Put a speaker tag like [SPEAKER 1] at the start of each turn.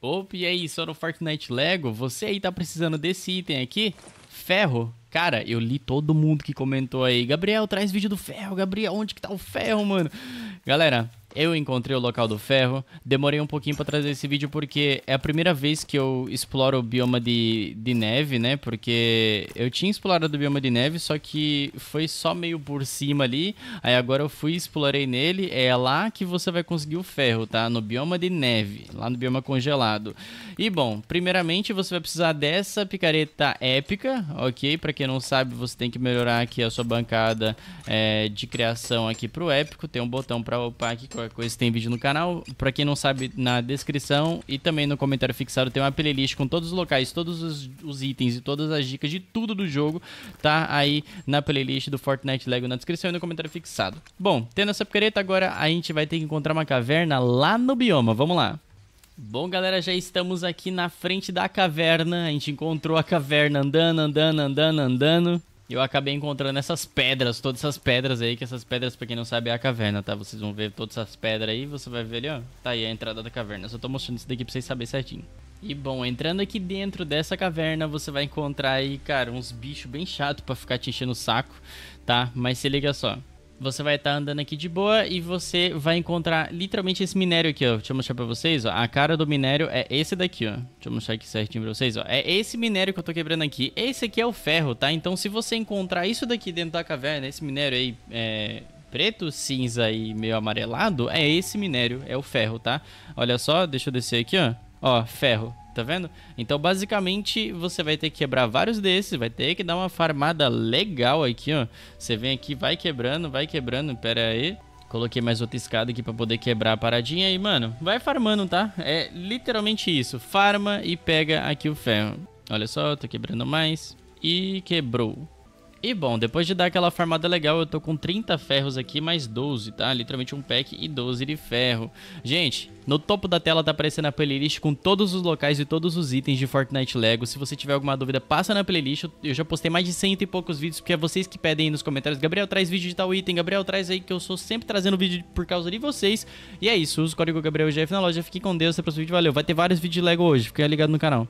[SPEAKER 1] Opa, e aí, só no Fortnite Lego? Você aí tá precisando desse item aqui? Ferro? Cara, eu li todo mundo que comentou aí. Gabriel, traz vídeo do ferro. Gabriel, onde que tá o ferro, mano? Galera, eu encontrei o local do ferro. Demorei um pouquinho para trazer esse vídeo porque é a primeira vez que eu exploro o bioma de, de neve, né? Porque eu tinha explorado o bioma de neve, só que foi só meio por cima ali. Aí agora eu fui explorei nele. É lá que você vai conseguir o ferro, tá? No bioma de neve, lá no bioma congelado. E bom, primeiramente você vai precisar dessa picareta épica, ok? Para quem não sabe, você tem que melhorar aqui a sua bancada é, de criação aqui pro épico. Tem um botão para upar aqui com a coisa tem vídeo no canal. Pra quem não sabe, na descrição e também no comentário fixado tem uma playlist com todos os locais, todos os, os itens e todas as dicas de tudo do jogo. Tá aí na playlist do Fortnite Lego na descrição e no comentário fixado. Bom, tendo essa picareta, agora a gente vai ter que encontrar uma caverna lá no bioma. Vamos lá. Bom, galera, já estamos aqui na frente da caverna. A gente encontrou a caverna andando, andando, andando, andando eu acabei encontrando essas pedras, todas essas pedras aí, que essas pedras, pra quem não sabe, é a caverna, tá? Vocês vão ver todas essas pedras aí, você vai ver ali, ó. Tá aí a entrada da caverna. Eu só tô mostrando isso daqui pra vocês saberem certinho. E bom, entrando aqui dentro dessa caverna, você vai encontrar aí, cara, uns bichos bem chato pra ficar te enchendo o saco, tá? Mas se liga só. Você vai estar tá andando aqui de boa e você vai encontrar literalmente esse minério aqui, ó. Deixa eu mostrar pra vocês, ó. A cara do minério é esse daqui, ó. Deixa eu mostrar aqui certinho pra vocês, ó. É esse minério que eu tô quebrando aqui. Esse aqui é o ferro, tá? Então se você encontrar isso daqui dentro da caverna, esse minério aí, é preto, cinza e meio amarelado, é esse minério, é o ferro, tá? Olha só, deixa eu descer aqui, ó. Ó, ferro. Tá vendo? Então, basicamente, você vai ter que quebrar vários desses, vai ter que dar uma farmada legal aqui, ó. Você vem aqui, vai quebrando, vai quebrando, pera aí. Coloquei mais outra escada aqui pra poder quebrar a paradinha e, mano, vai farmando, tá? É literalmente isso, farma e pega aqui o ferro. Olha só, tô quebrando mais e quebrou. E bom, depois de dar aquela farmada legal, eu tô com 30 ferros aqui, mais 12, tá? Literalmente um pack e 12 de ferro. Gente, no topo da tela tá aparecendo a playlist com todos os locais e todos os itens de Fortnite Lego. Se você tiver alguma dúvida, passa na playlist. Eu já postei mais de cento e poucos vídeos, porque é vocês que pedem aí nos comentários. Gabriel, traz vídeo de tal item. Gabriel, traz aí, que eu sou sempre trazendo vídeo por causa de vocês. E é isso, usa o código GabrielGF na loja. Fique com Deus, até o próximo vídeo. Valeu, vai ter vários vídeos de Lego hoje. Fica ligado no canal.